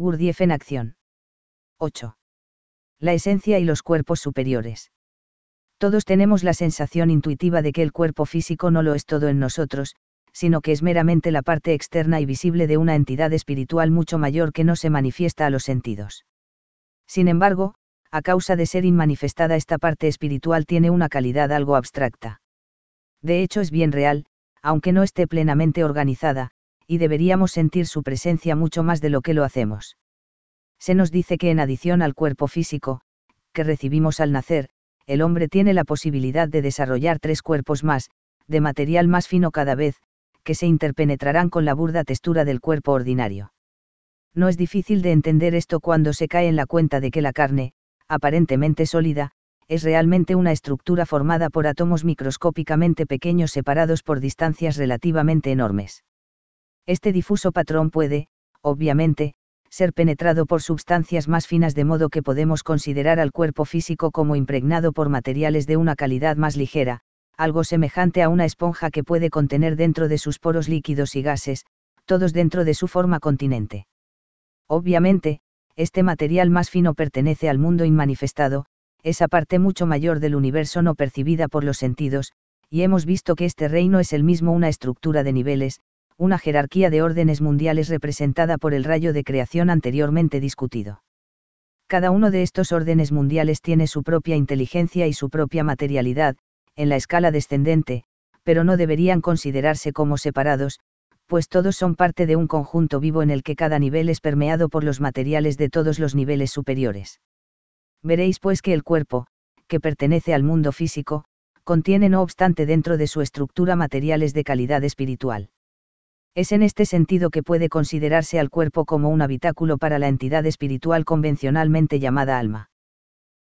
Gurdjieff en acción. 8. La esencia y los cuerpos superiores. Todos tenemos la sensación intuitiva de que el cuerpo físico no lo es todo en nosotros, sino que es meramente la parte externa y visible de una entidad espiritual mucho mayor que no se manifiesta a los sentidos. Sin embargo, a causa de ser inmanifestada esta parte espiritual tiene una calidad algo abstracta. De hecho es bien real, aunque no esté plenamente organizada, y deberíamos sentir su presencia mucho más de lo que lo hacemos. Se nos dice que en adición al cuerpo físico, que recibimos al nacer, el hombre tiene la posibilidad de desarrollar tres cuerpos más, de material más fino cada vez, que se interpenetrarán con la burda textura del cuerpo ordinario. No es difícil de entender esto cuando se cae en la cuenta de que la carne, aparentemente sólida, es realmente una estructura formada por átomos microscópicamente pequeños separados por distancias relativamente enormes. Este difuso patrón puede, obviamente, ser penetrado por sustancias más finas de modo que podemos considerar al cuerpo físico como impregnado por materiales de una calidad más ligera, algo semejante a una esponja que puede contener dentro de sus poros líquidos y gases, todos dentro de su forma continente. Obviamente, este material más fino pertenece al mundo inmanifestado, esa parte mucho mayor del universo no percibida por los sentidos, y hemos visto que este reino es el mismo una estructura de niveles, una jerarquía de órdenes mundiales representada por el rayo de creación anteriormente discutido. Cada uno de estos órdenes mundiales tiene su propia inteligencia y su propia materialidad, en la escala descendente, pero no deberían considerarse como separados, pues todos son parte de un conjunto vivo en el que cada nivel es permeado por los materiales de todos los niveles superiores. Veréis pues que el cuerpo, que pertenece al mundo físico, contiene no obstante dentro de su estructura materiales de calidad espiritual. Es en este sentido que puede considerarse al cuerpo como un habitáculo para la entidad espiritual convencionalmente llamada alma.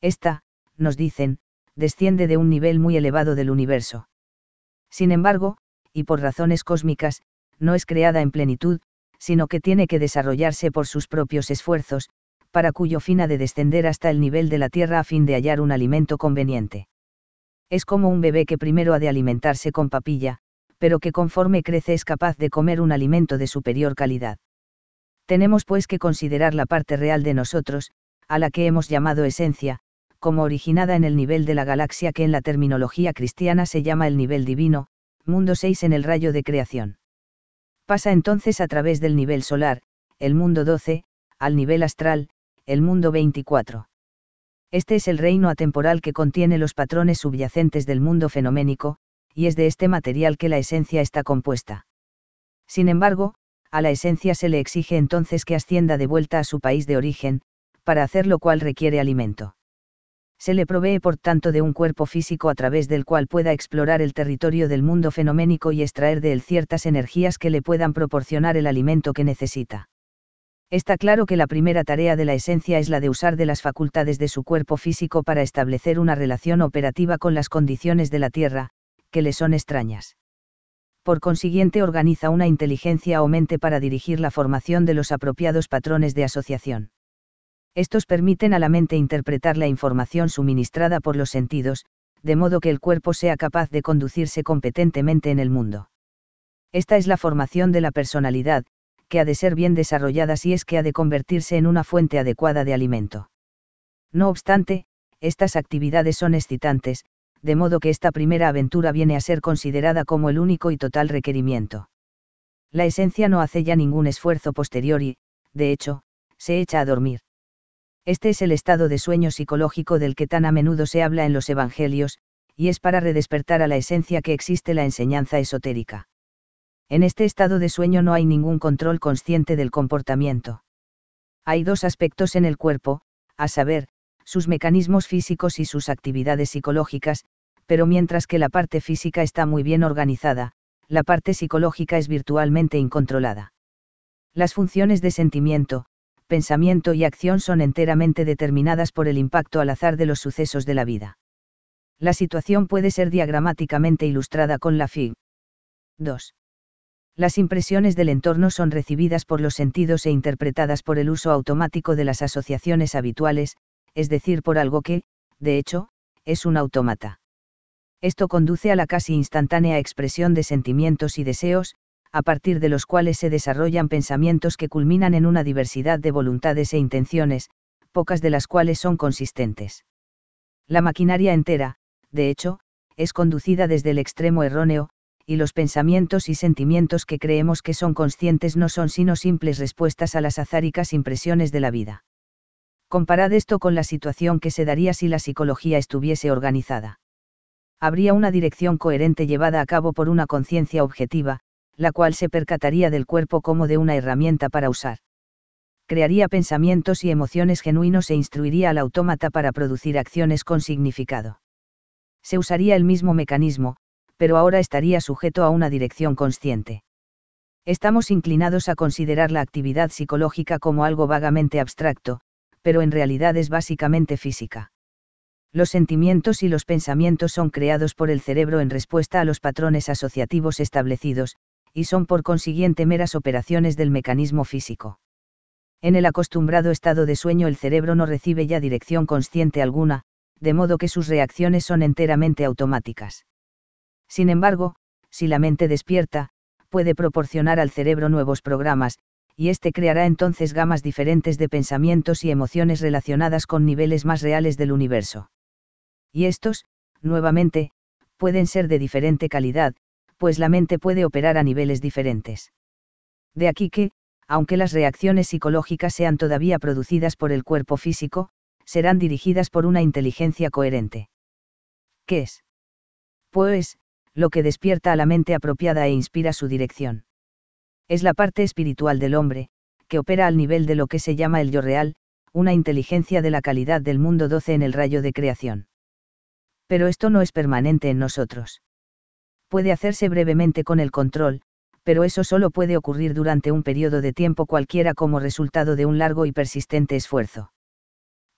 Esta, nos dicen, desciende de un nivel muy elevado del universo. Sin embargo, y por razones cósmicas, no es creada en plenitud, sino que tiene que desarrollarse por sus propios esfuerzos, para cuyo fin ha de descender hasta el nivel de la Tierra a fin de hallar un alimento conveniente. Es como un bebé que primero ha de alimentarse con papilla, pero que conforme crece es capaz de comer un alimento de superior calidad. Tenemos pues que considerar la parte real de nosotros, a la que hemos llamado esencia, como originada en el nivel de la galaxia que en la terminología cristiana se llama el nivel divino, mundo 6 en el rayo de creación. Pasa entonces a través del nivel solar, el mundo 12, al nivel astral, el mundo 24. Este es el reino atemporal que contiene los patrones subyacentes del mundo fenoménico, y es de este material que la esencia está compuesta. Sin embargo, a la esencia se le exige entonces que ascienda de vuelta a su país de origen, para hacer lo cual requiere alimento. Se le provee por tanto de un cuerpo físico a través del cual pueda explorar el territorio del mundo fenoménico y extraer de él ciertas energías que le puedan proporcionar el alimento que necesita. Está claro que la primera tarea de la esencia es la de usar de las facultades de su cuerpo físico para establecer una relación operativa con las condiciones de la Tierra, que le son extrañas. Por consiguiente organiza una inteligencia o mente para dirigir la formación de los apropiados patrones de asociación. Estos permiten a la mente interpretar la información suministrada por los sentidos, de modo que el cuerpo sea capaz de conducirse competentemente en el mundo. Esta es la formación de la personalidad, que ha de ser bien desarrollada si es que ha de convertirse en una fuente adecuada de alimento. No obstante, estas actividades son excitantes, de modo que esta primera aventura viene a ser considerada como el único y total requerimiento. La esencia no hace ya ningún esfuerzo posterior y, de hecho, se echa a dormir. Este es el estado de sueño psicológico del que tan a menudo se habla en los Evangelios, y es para redespertar a la esencia que existe la enseñanza esotérica. En este estado de sueño no hay ningún control consciente del comportamiento. Hay dos aspectos en el cuerpo, a saber, sus mecanismos físicos y sus actividades psicológicas, pero mientras que la parte física está muy bien organizada, la parte psicológica es virtualmente incontrolada. Las funciones de sentimiento, pensamiento y acción son enteramente determinadas por el impacto al azar de los sucesos de la vida. La situación puede ser diagramáticamente ilustrada con la FIG. 2. Las impresiones del entorno son recibidas por los sentidos e interpretadas por el uso automático de las asociaciones habituales, es decir, por algo que, de hecho, es un autómata. Esto conduce a la casi instantánea expresión de sentimientos y deseos, a partir de los cuales se desarrollan pensamientos que culminan en una diversidad de voluntades e intenciones, pocas de las cuales son consistentes. La maquinaria entera, de hecho, es conducida desde el extremo erróneo, y los pensamientos y sentimientos que creemos que son conscientes no son sino simples respuestas a las azáricas impresiones de la vida. Comparad esto con la situación que se daría si la psicología estuviese organizada. Habría una dirección coherente llevada a cabo por una conciencia objetiva, la cual se percataría del cuerpo como de una herramienta para usar. Crearía pensamientos y emociones genuinos e instruiría al autómata para producir acciones con significado. Se usaría el mismo mecanismo, pero ahora estaría sujeto a una dirección consciente. Estamos inclinados a considerar la actividad psicológica como algo vagamente abstracto, pero en realidad es básicamente física. Los sentimientos y los pensamientos son creados por el cerebro en respuesta a los patrones asociativos establecidos, y son por consiguiente meras operaciones del mecanismo físico. En el acostumbrado estado de sueño el cerebro no recibe ya dirección consciente alguna, de modo que sus reacciones son enteramente automáticas. Sin embargo, si la mente despierta, puede proporcionar al cerebro nuevos programas, y este creará entonces gamas diferentes de pensamientos y emociones relacionadas con niveles más reales del universo. Y estos, nuevamente, pueden ser de diferente calidad, pues la mente puede operar a niveles diferentes. De aquí que, aunque las reacciones psicológicas sean todavía producidas por el cuerpo físico, serán dirigidas por una inteligencia coherente. ¿Qué es? Pues, lo que despierta a la mente apropiada e inspira su dirección es la parte espiritual del hombre, que opera al nivel de lo que se llama el yo real, una inteligencia de la calidad del mundo 12 en el rayo de creación. Pero esto no es permanente en nosotros. Puede hacerse brevemente con el control, pero eso solo puede ocurrir durante un periodo de tiempo cualquiera como resultado de un largo y persistente esfuerzo.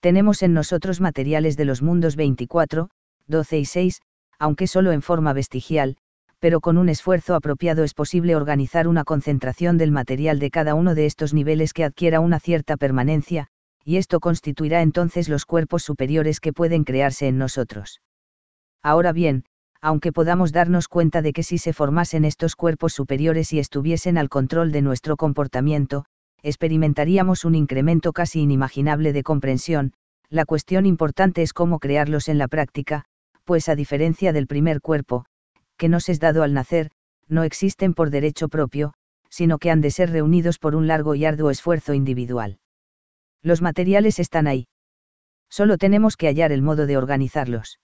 Tenemos en nosotros materiales de los mundos 24, 12 y 6, aunque solo en forma vestigial, pero con un esfuerzo apropiado es posible organizar una concentración del material de cada uno de estos niveles que adquiera una cierta permanencia, y esto constituirá entonces los cuerpos superiores que pueden crearse en nosotros. Ahora bien, aunque podamos darnos cuenta de que si se formasen estos cuerpos superiores y estuviesen al control de nuestro comportamiento, experimentaríamos un incremento casi inimaginable de comprensión, la cuestión importante es cómo crearlos en la práctica, pues a diferencia del primer cuerpo, que nos es dado al nacer, no existen por derecho propio, sino que han de ser reunidos por un largo y arduo esfuerzo individual. Los materiales están ahí. Solo tenemos que hallar el modo de organizarlos.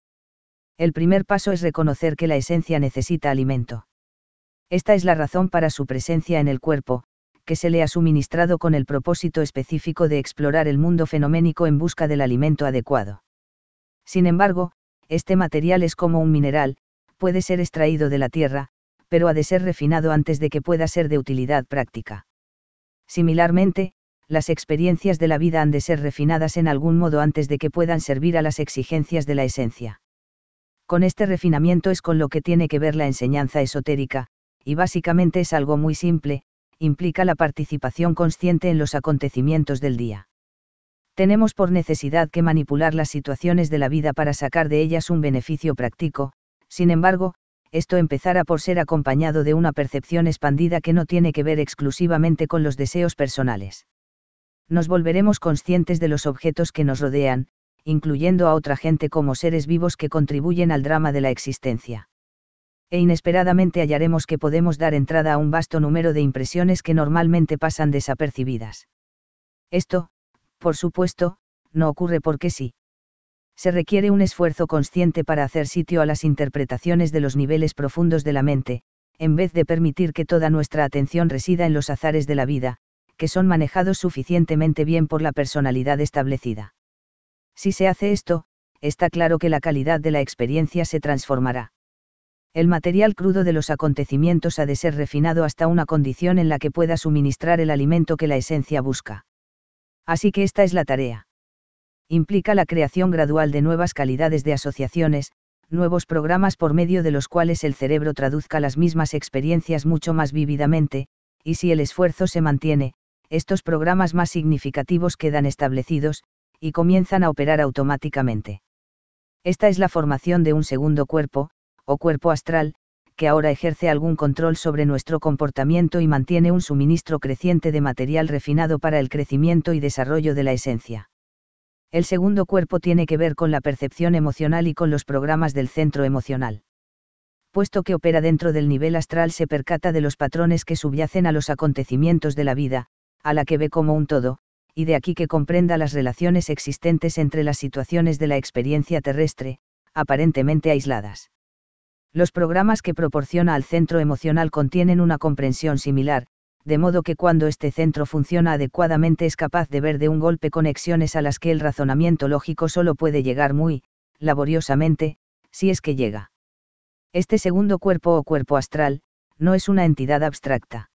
El primer paso es reconocer que la esencia necesita alimento. Esta es la razón para su presencia en el cuerpo, que se le ha suministrado con el propósito específico de explorar el mundo fenoménico en busca del alimento adecuado. Sin embargo, este material es como un mineral, puede ser extraído de la tierra, pero ha de ser refinado antes de que pueda ser de utilidad práctica. Similarmente, las experiencias de la vida han de ser refinadas en algún modo antes de que puedan servir a las exigencias de la esencia. Con este refinamiento es con lo que tiene que ver la enseñanza esotérica, y básicamente es algo muy simple, implica la participación consciente en los acontecimientos del día. Tenemos por necesidad que manipular las situaciones de la vida para sacar de ellas un beneficio práctico, sin embargo, esto empezará por ser acompañado de una percepción expandida que no tiene que ver exclusivamente con los deseos personales. Nos volveremos conscientes de los objetos que nos rodean, incluyendo a otra gente como seres vivos que contribuyen al drama de la existencia. E inesperadamente hallaremos que podemos dar entrada a un vasto número de impresiones que normalmente pasan desapercibidas. Esto, por supuesto, no ocurre porque sí se requiere un esfuerzo consciente para hacer sitio a las interpretaciones de los niveles profundos de la mente, en vez de permitir que toda nuestra atención resida en los azares de la vida, que son manejados suficientemente bien por la personalidad establecida. Si se hace esto, está claro que la calidad de la experiencia se transformará. El material crudo de los acontecimientos ha de ser refinado hasta una condición en la que pueda suministrar el alimento que la esencia busca. Así que esta es la tarea implica la creación gradual de nuevas calidades de asociaciones, nuevos programas por medio de los cuales el cerebro traduzca las mismas experiencias mucho más vívidamente, y si el esfuerzo se mantiene, estos programas más significativos quedan establecidos, y comienzan a operar automáticamente. Esta es la formación de un segundo cuerpo, o cuerpo astral, que ahora ejerce algún control sobre nuestro comportamiento y mantiene un suministro creciente de material refinado para el crecimiento y desarrollo de la esencia. El segundo cuerpo tiene que ver con la percepción emocional y con los programas del centro emocional. Puesto que opera dentro del nivel astral se percata de los patrones que subyacen a los acontecimientos de la vida, a la que ve como un todo, y de aquí que comprenda las relaciones existentes entre las situaciones de la experiencia terrestre, aparentemente aisladas. Los programas que proporciona al centro emocional contienen una comprensión similar, de modo que cuando este centro funciona adecuadamente es capaz de ver de un golpe conexiones a las que el razonamiento lógico solo puede llegar muy, laboriosamente, si es que llega. Este segundo cuerpo o cuerpo astral, no es una entidad abstracta.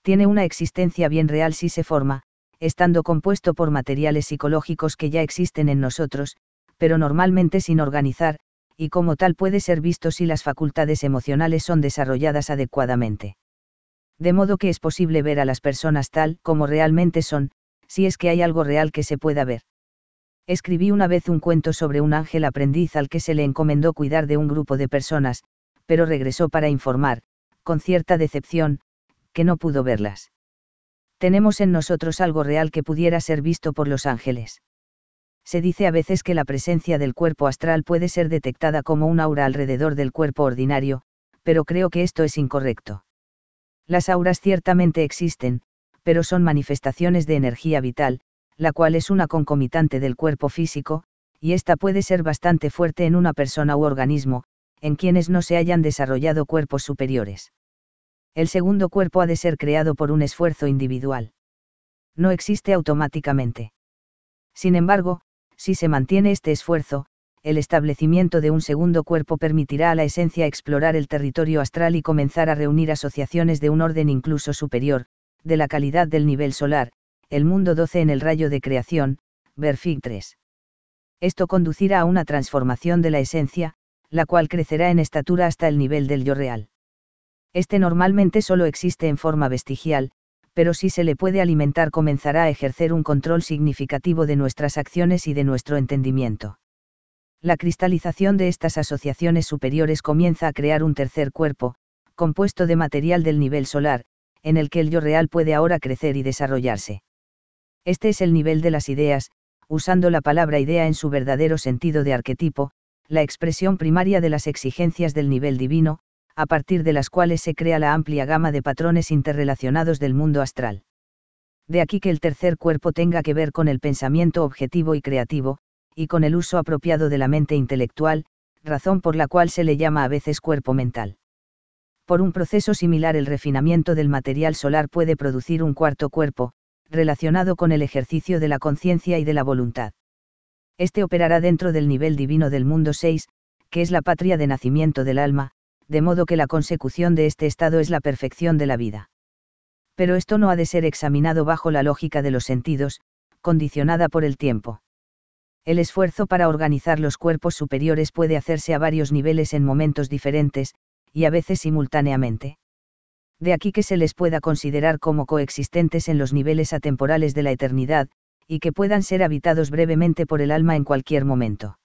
Tiene una existencia bien real si se forma, estando compuesto por materiales psicológicos que ya existen en nosotros, pero normalmente sin organizar, y como tal puede ser visto si las facultades emocionales son desarrolladas adecuadamente de modo que es posible ver a las personas tal como realmente son, si es que hay algo real que se pueda ver. Escribí una vez un cuento sobre un ángel aprendiz al que se le encomendó cuidar de un grupo de personas, pero regresó para informar, con cierta decepción, que no pudo verlas. Tenemos en nosotros algo real que pudiera ser visto por los ángeles. Se dice a veces que la presencia del cuerpo astral puede ser detectada como un aura alrededor del cuerpo ordinario, pero creo que esto es incorrecto las auras ciertamente existen, pero son manifestaciones de energía vital, la cual es una concomitante del cuerpo físico, y esta puede ser bastante fuerte en una persona u organismo, en quienes no se hayan desarrollado cuerpos superiores. El segundo cuerpo ha de ser creado por un esfuerzo individual. No existe automáticamente. Sin embargo, si se mantiene este esfuerzo, el establecimiento de un segundo cuerpo permitirá a la esencia explorar el territorio astral y comenzar a reunir asociaciones de un orden incluso superior, de la calidad del nivel solar, el mundo 12 en el rayo de creación, Verfig 3. Esto conducirá a una transformación de la esencia, la cual crecerá en estatura hasta el nivel del yo real. Este normalmente solo existe en forma vestigial, pero si se le puede alimentar comenzará a ejercer un control significativo de nuestras acciones y de nuestro entendimiento la cristalización de estas asociaciones superiores comienza a crear un tercer cuerpo, compuesto de material del nivel solar, en el que el yo real puede ahora crecer y desarrollarse. Este es el nivel de las ideas, usando la palabra idea en su verdadero sentido de arquetipo, la expresión primaria de las exigencias del nivel divino, a partir de las cuales se crea la amplia gama de patrones interrelacionados del mundo astral. De aquí que el tercer cuerpo tenga que ver con el pensamiento objetivo y creativo, y con el uso apropiado de la mente intelectual, razón por la cual se le llama a veces cuerpo mental. Por un proceso similar el refinamiento del material solar puede producir un cuarto cuerpo, relacionado con el ejercicio de la conciencia y de la voluntad. Este operará dentro del nivel divino del mundo 6, que es la patria de nacimiento del alma, de modo que la consecución de este estado es la perfección de la vida. Pero esto no ha de ser examinado bajo la lógica de los sentidos, condicionada por el tiempo el esfuerzo para organizar los cuerpos superiores puede hacerse a varios niveles en momentos diferentes, y a veces simultáneamente. De aquí que se les pueda considerar como coexistentes en los niveles atemporales de la eternidad, y que puedan ser habitados brevemente por el alma en cualquier momento.